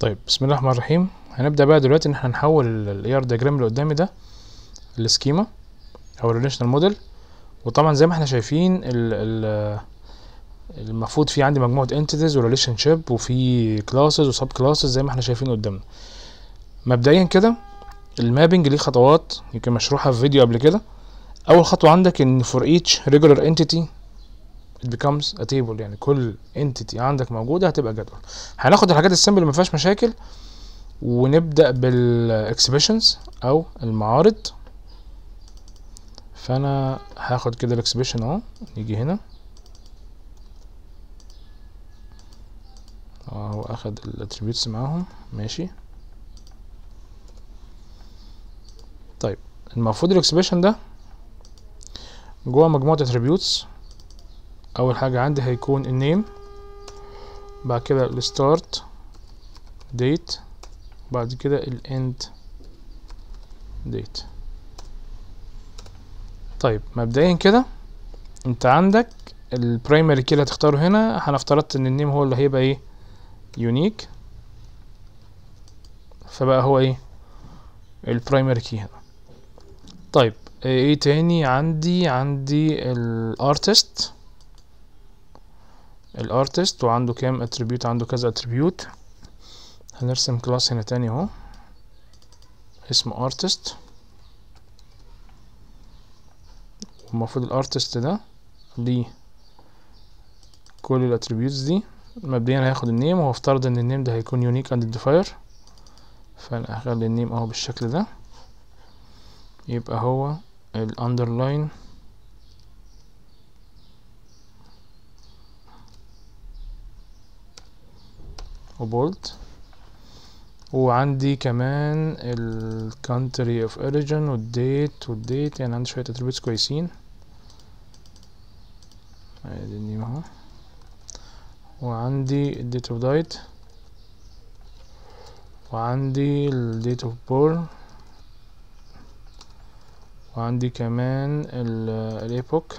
طيب بسم الله الرحمن الرحيم هنبدأ بقى دلوقتي ان احنا نحول الاير ار دياجرام اللي قدامي ده السكيما او الريليشنال موديل وطبعا زي ما احنا شايفين ال ال المفروض في عندي مجموعه انتيتيز وريليشن شيب وفي كلاسز وسب كلاسز زي ما احنا شايفين قدامنا مبدئيا كده المابنج ليه خطوات يمكن مشروحه في فيديو قبل كده اول خطوه عندك ان فور ايتش ريجولار انتيتي it becomes a table يعني كل entity عندك موجوده هتبقى جدول هناخد الحاجات السمبل اللي ما فيهاش مشاكل ونبدا بالاكسبيشنز او المعارض فانا هاخد كده الاكسبيشن اهو نيجي هنا اهو اخد الاتريبيوتس معاهم ماشي طيب المفروض الاكسبيشن ده جوه مجموعه اتريبيوتس اول حاجة عندي هيكون النيم بعد كده الستارت ديت بعد كده الاند ديت طيب مبدئيا كده انت عندك البرايمري كي اللي هتختاره هنا انا افترضت ان النيم هو اللي هيبقى ايه يونيك فبقى هو ايه البرايمري كي هنا طيب ايه تاني عندي عندي الارتست الارتست وعنده كام اتريبيوت عنده كذا اتريبيوت هنرسم كلاس هنا تاني اهو اسمه ارتست المفروض الارتست ده ليه كل الاتريبيوتس دي مبدئيا هياخد النيم وهفترض ان النيم ده هيكون يونيك ديفاير فانا هخلي النيم اهو بالشكل ده يبقى هو الاندرلاين وبولت وعندي كمان الكونتري اوف اوريجين والديت والديت يعني عندي شوية اتربيوتس كويسين ادي نيو اهو وعندي الديت اوف دايت وعندي الديت اوف بور وعندي كمان الايبوك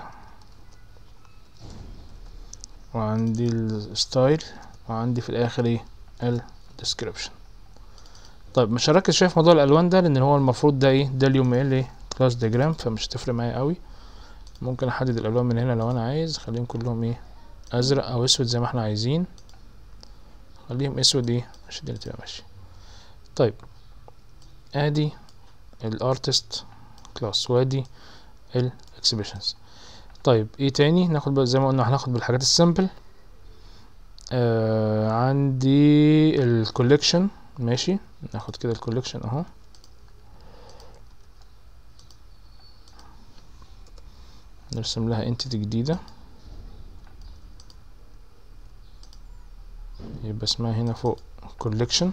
وعندي الستايل وعندي في الاخر ايه الديسكريبشن طيب مش هركز شويه في موضوع الالوان ده لان هو المفروض ده ايه ده اليوم ايه ليه كلاس ديجرام فمش هتفرق معايا قوي ممكن احدد الالوان من هنا لو انا عايز خليهم كلهم ايه ازرق او اسود زي ما احنا عايزين خليهم اسود ايه عشان الدنيا تبقى ماشيه طيب ادي الارتست كلاس وادي الاكسبشنز طيب ايه تاني ناخد بقى زي ما قلنا هناخد بالحاجات السامبل آه عندي الكوليكشن ماشي ناخد كده الكوليكشن اهو نرسم لها انتيتي جديده يبقى اسمها هنا فوق كوليكشن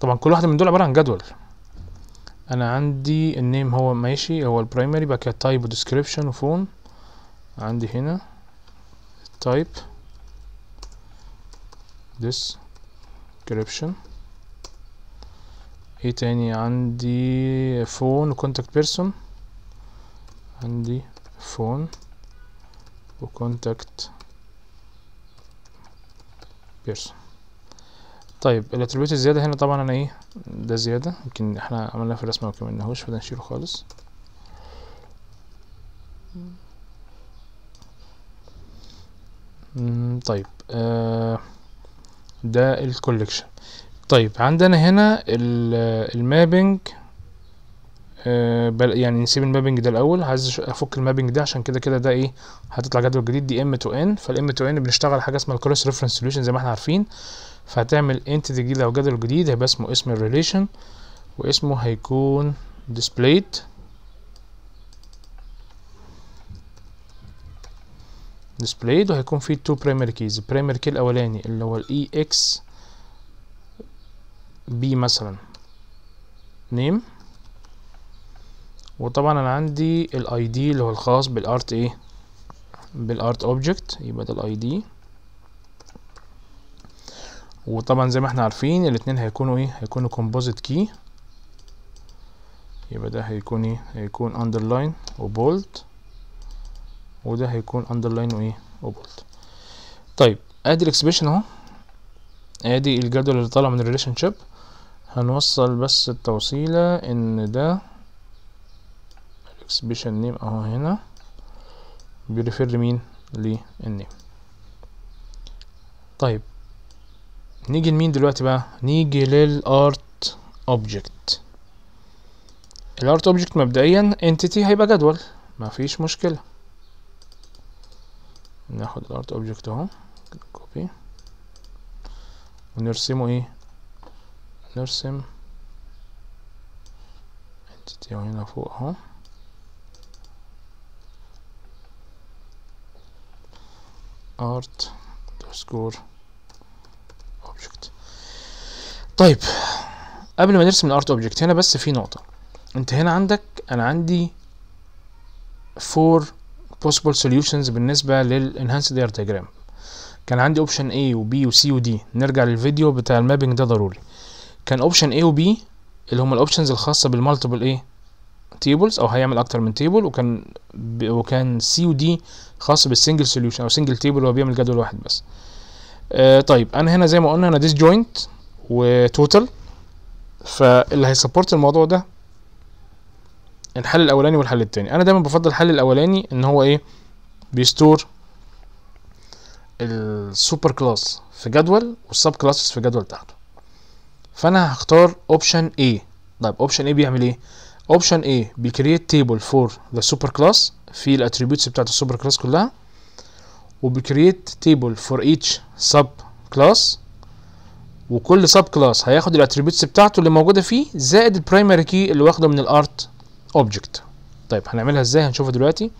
طبعا كل واحده من دول عباره عن جدول انا عندي النيم هو ماشي هو البرايمري بقى كده تايب وديسكريبشن وفون عندي هنا type description ايه تاني عندي فون وكونتاكت بيرسون عندي فون وكونتاكت بيرسون طيب الاتريبيوت الزياده هنا طبعا انا ايه ده زياده يمكن احنا عملناها في الرسمه وكمان نهوش فده نشيله خالص طيب آه، ده الكوليكشن طيب عندنا هنا المابنج آه، يعني نسيب المابنج ده الاول عايز افك المابنج ده عشان كده كده ده ايه هتطلع جدول جديد دي ام تو ان فالام تو ان بنشتغل حاجه اسمها الكروس ريفرنس سوليوشن زي ما احنا عارفين فهتعمل انت جديده او جدول جديد هيبقى اسمه اسم الريليشن واسمه هيكون displayed displayed وهيكون فيه two primary keys primary key الاولاني اللي هو ال ex b مثلا name وطبعا انا عندي الاي دي اللي هو الخاص بالارت ايه بالارت اوبجكت يبقى ده الاي دي وطبعا زي ما احنا عارفين الاتنين هيكونوا ايه هيكونوا كومبوزيت كي يبقى ده هيكون ايه هيكون اندرلاين وبولد وده هيكون اندرلاين وايه وبولد طيب ادي الاكسبريشن اهو ادي الجدول اللي طالع من الريليشن شيب هنوصل بس التوصيلة ان ده الاكسبريشن نيم اهو هنا بيرفر لمين للنيم طيب نيجي لمين دلوقتي بقى نيجي للارت اوبجكت الارت اوبجكت مبدئيا انتيتي هيبقى جدول مفيش مشكله ناخد الارت اوبجكت اهو كوبي ونرسمه ايه نرسم انتيتي هنا فوق اهو ارت سكور اوبجكت طيب قبل ما نرسم الارت اوبجكت هنا بس في نقطه انت هنا عندك انا عندي فور possible solutions بالنسبة لل enhanced diagram كان عندي اوبشن A و B و C و D نرجع للفيديو بتاع المابنج ده ضروري كان اوبشن A و B اللي هم الاوبشنز الخاصة بالمالتيبل ايه تيبلز او هيعمل اكتر من تيبل وكان وكان C وD خاص بالسنجل سوليوشن او سنجل تيبل هو بيعمل جدول واحد بس آه طيب انا هنا زي ما قلنا انا ديس جوينت وتوتال فاللي هيسبورت الموضوع ده الحل الاولاني والحل التاني انا دايما بفضل الحل الاولاني ان هو ايه بيستور السوبر كلاس في جدول والسب كلاسز في جدول تحته فانا هختار اوبشن A طيب اوبشن A بيعمل ايه اوبشن A بيكريت تيبل فور ذا سوبر كلاس في الاتريبيوتس بتاعت السوبر كلاس كلها وبيكريت تيبل فور ايتش سب كلاس وكل سب كلاس هياخد الاتريبيوتس بتاعته اللي موجوده فيه زائد البرايمري كي اللي واخده من الارت اوبجكت طيب هنعملها ازاي هنشوفها دلوقتي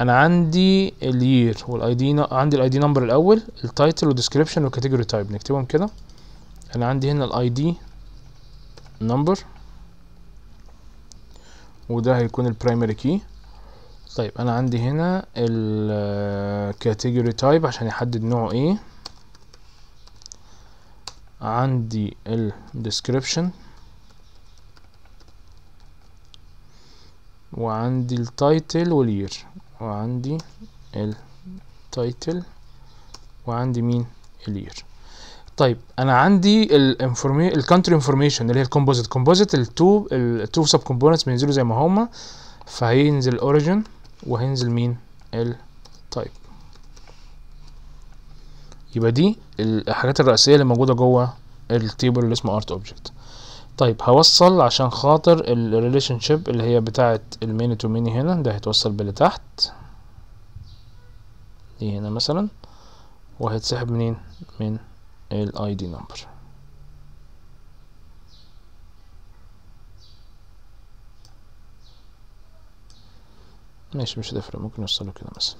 انا عندي الير والاي دي عندي الاي دي نمبر الاول التايتل والديسكريبشن والكاتيجوري تايب نكتبهم كده انا عندي هنا الاي دي نمبر وده هيكون البرايمري كي طيب انا عندي هنا الكاتيجوري تايب عشان يحدد نوعه ايه عندي الديسكريبشن وعندي التايتل والير وعندي التايتل وعندي مين الير طيب انا عندي الكونتري انفورميشن اللي هي الكومبوزيت كومبوزيت التو التو سب كومبوننتس بينزلوا زي ما هما فهينزل اوريجن وهينزل مين التايب يبقى دي الحاجات الرئيسيه اللي موجوده جوه التيبل اللي اسمه ارت اوبجكت طيب هوصل عشان خاطر ال relationship اللي هي بتاعة many تو many هنا ده هيتوصل باللي تحت دي هنا مثلا وهيتسحب منين من ال ID number ماشي مش هتفرق ممكن يوصله كده مثلا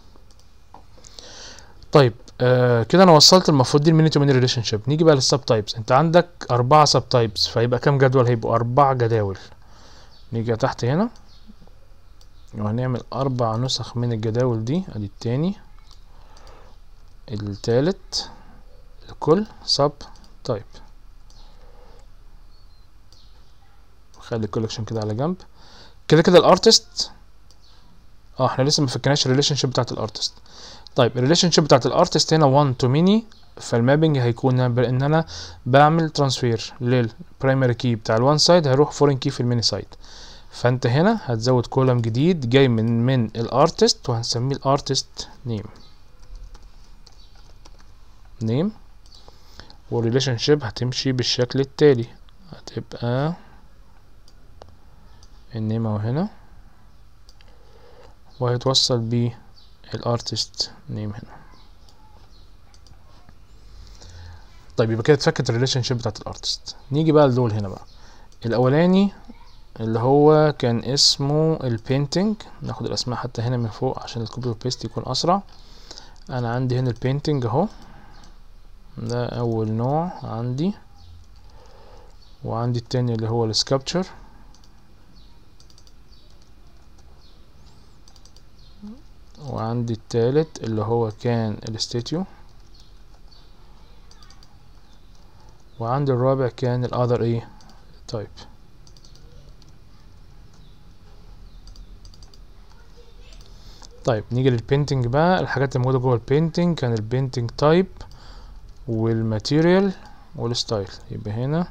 طيب آه كده انا وصلت المفروض دي المينيتو تو ريليشن شيب نيجي بقى للسب تايبس انت عندك اربعه سب تايبس فيبقى كام جدول هيبقوا اربع جداول نيجي تحت هنا وهنعمل اربع نسخ من الجداول دي ادي التاني التالت لكل سب تايب خلي الكولكشن كده على جنب كده كده الارتست اه احنا لسه ما فكناش الريليشن شيب بتاعت الارتست طيب الريليشن شيب بتاعت الارتست هنا 1 تو ميني فالمابنج هيكون ان انا بعمل ترانسفير للبرايمري كي بتاع الوان سايد هيروح فورين كي في الميني سايد فانت هنا هتزود كولم جديد جاي من من الارتست وهنسميه الارتست نيم نيم والريليشن شيب هتمشي بالشكل التالي هتبقى النيم اهو هنا وهيتوصل بيه الارتست نيم هنا طيب يبقى كده اتفكت الريليشن شيب بتاعت الارتست نيجي بقى لدول هنا بقى الاولاني اللي هو كان اسمه البينتنج ناخد الاسماء حتى هنا من فوق عشان الكوبي وبيست يكون اسرع انا عندي هنا البينتنج اهو ده اول نوع عندي وعندي التاني اللي هو السكابتشر وعندي التالت اللي هو كان الاستيتيو وعندي الرابع كان الاذر ايه تايب طيب نيجي للبينتنج بقى الحاجات الموجوده جوه البينتنج كان البينتنج تايب والماتيريال والستايل يبقى هنا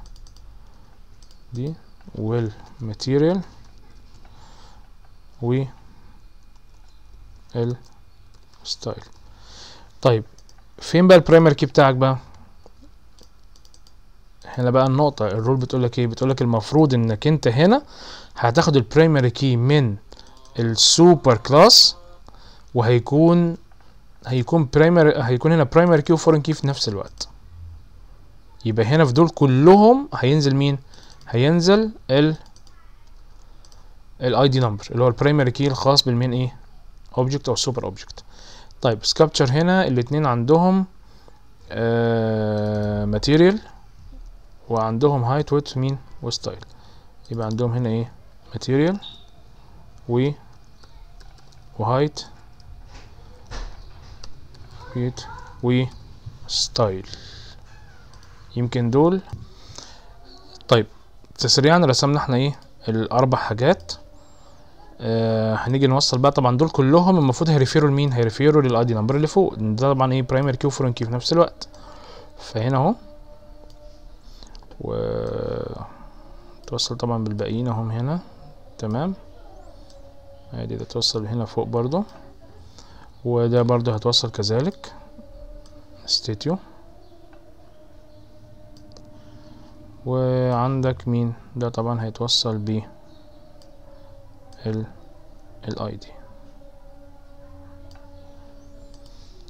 دي والماتيريال الستايل طيب فين بقى البرايمر كي بتاعك بقى هنا بقى النقطة الرول بتقول لك ايه بتقول لك المفروض انك انت هنا هتاخد البرايمري كي من السوبر كلاس وهيكون هيكون برايمر هيكون هنا برايمري كي وفورن كي في نفس الوقت يبقى هنا في دول كلهم هينزل مين هينزل ال الاي دي نمبر اللي هو البرايمري كي الخاص بالمين ايه اوبجكت او سوبر اوبجكت طيب سكابتشر هنا الاتنين عندهم ماتيريال آه، uh, وعندهم هايت ويت مين وستايل يبقى عندهم هنا ايه ماتيريال و وهايت ويت وستايل يمكن دول طيب تسريعا رسمنا احنا ايه الاربع حاجات آه هنيجي نوصل بقى طبعا دول كلهم المفروض هيرفيروا لمين هيرفيروا دي نمبر اللي فوق ده طبعا ايه برايمري كي وفورين كي في نفس الوقت فهنا اهو و توصل طبعا بالباقيين اهم هنا تمام ادي ده توصل هنا فوق برضو وده برضو هتوصل كذلك ستيتيو وعندك مين ده طبعا هيتوصل بيه الاي دي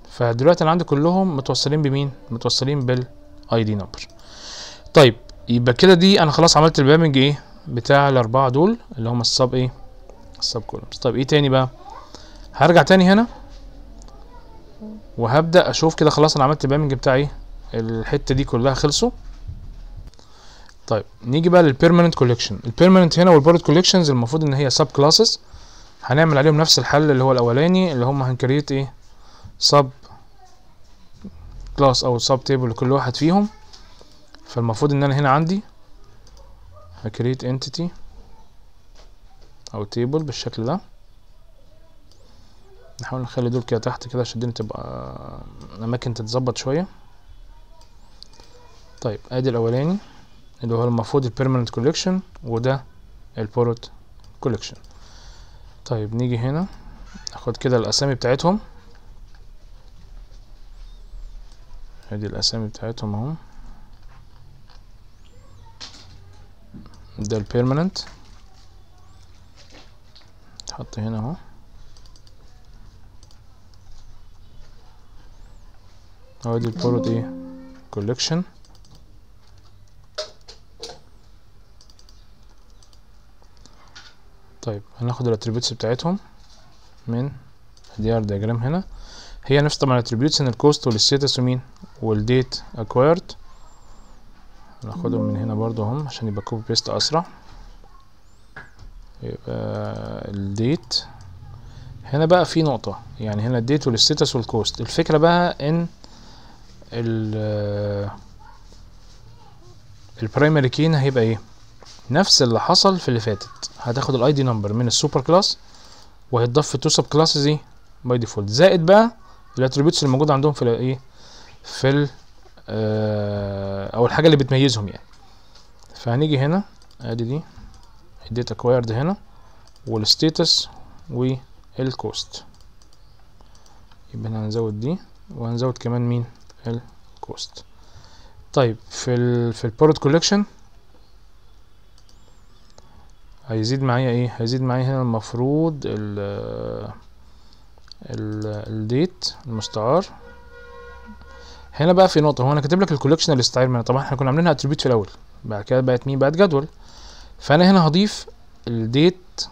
فدلوقتي انا عندي كلهم متوصلين بمين متوصلين بالاي دي نمبر طيب يبقى كده دي انا خلاص عملت البامنج ايه بتاع الاربعه دول اللي هم السب ايه السب كولمز طيب ايه تاني بقى هرجع تاني هنا وهبدا اشوف كده خلاص انا عملت البرنامج بتاعي إيه؟ الحته دي كلها خلصوا طيب نيجي بقى للبيرمننت كوليكشن البيرمننت هنا والبورد كوليكشنز المفروض ان هي سب كلاسز هنعمل عليهم نفس الحل اللي هو الاولاني اللي هم هنكريت ايه سب كلاس او سب تيبل لكل واحد فيهم فالمفروض ان انا هنا عندي هكريت انتيتي او تيبل بالشكل ده نحاول نخلي دول كده تحت كده عشان الدنيا تبقى اماكن تتظبط شويه طيب ادي الاولاني اللي هو المفروض البيرمننت كوليكشن وده البورت كوليكشن طيب نيجي هنا ناخد كده الاسامي بتاعتهم ادي الاسامي بتاعتهم اهو ده البيرمننت نحط هنا اهو ادي البورت ايه كوليكشن طيب هناخد الاتريبيوتس بتاعتهم من دي ار دياجرام هنا هي نفس طبعا الاتريبيوتس ان الكوست والستاتس ومين والديت اكويرد هناخدهم من هنا برضو هم عشان يبقى كوبي بيست اسرع يبقى الديت هنا بقى في نقطة يعني هنا الديت والستاتس والكوست الفكرة بقى ان ال البرايمري كي هيبقى ايه نفس اللي حصل في اللي فاتت هتاخد الاي دي نمبر من السوبر كلاس وهيتضاف تو سب كلاسز ايه باي ديفولت زائد بقى الاتريبيوتس اللي موجوده عندهم في الايه في ال آه، او الحاجه اللي بتميزهم يعني فهنيجي هنا ادي دي الداتا كويرد هنا والستاتس والكوست يبقى هنزود دي وهنزود كمان مين الكوست طيب في الـ في البرود كولكشن هيزيد معايا ايه هيزيد معايا هنا المفروض ال ال الديت المستعار هنا بقى في نقطه هو انا كاتب لك الكوليكشن استعير منها طبعا احنا كنا عاملينها اتريبيوت في الاول بعد كده بقت مين بقت جدول فانا هنا هضيف الديت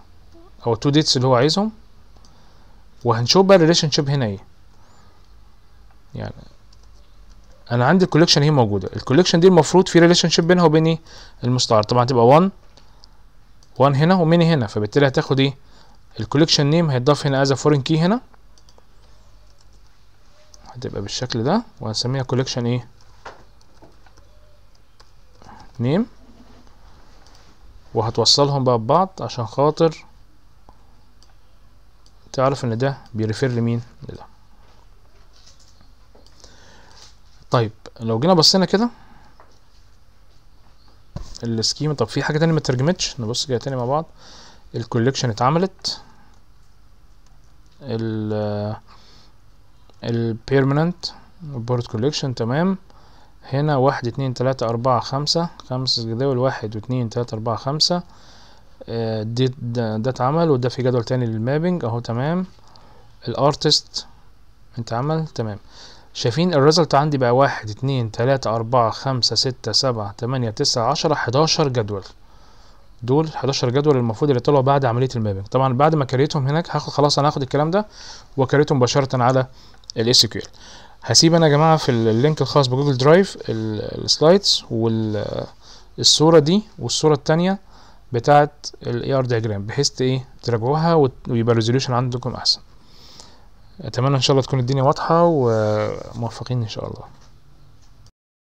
او التو ديتس اللي هو عايزهم وهنشوف بقى الريليشن شيب هنا ايه يعني انا عندي الكوليكشن هي موجوده الكوليكشن دي المفروض في ريليشن شيب بينها وبين ايه المستعار طبعا تبقى 1 1 هنا ومين هنا فبالتالي هتاخد ايه الكوليكشن نيم هيتضاف هنا از فورين كي هنا هتبقى بالشكل ده وهنسميها كوليكشن ايه نيم وهتوصلهم بقى ببعض عشان خاطر تعرف ان ده بيرفير لمين لده طيب لو جينا بصينا كده السكيما طب في حاجه تانية ما ترجمتش نبص كده تاني مع بعض الكوليكشن اتعملت ال البيرمننت بورد كوليكشن تمام هنا واحد اتنين تلاتة أربعة خمسة خمس جداول واحد واتنين تلاتة أربعة خمسة آه، دي ده اتعمل وده في جدول تاني للمابنج اهو تمام الارتست اتعمل تمام شايفين الريزلت عندي بقى واحد اتنين تلاتة أربعة خمسة ستة سبعة تمانية تسعة عشرة حداشر جدول دول حداشر جدول المفروض اللي طلعوا بعد عمليه المابنج طبعا بعد ما كريتهم هناك هاخد خلاص انا هاخد الكلام ده وكريته مباشره على الاس كيو هسيب انا يا جماعه في اللينك الخاص بجوجل درايف السلايدز والصوره دي والصوره التانية بتاعه الاي ار دياجرام بحيث ايه تراجعوها ويبقى الريزوليوشن عندكم احسن اتمنى ان شاء الله تكون الدنيا واضحه وموفقين ان شاء الله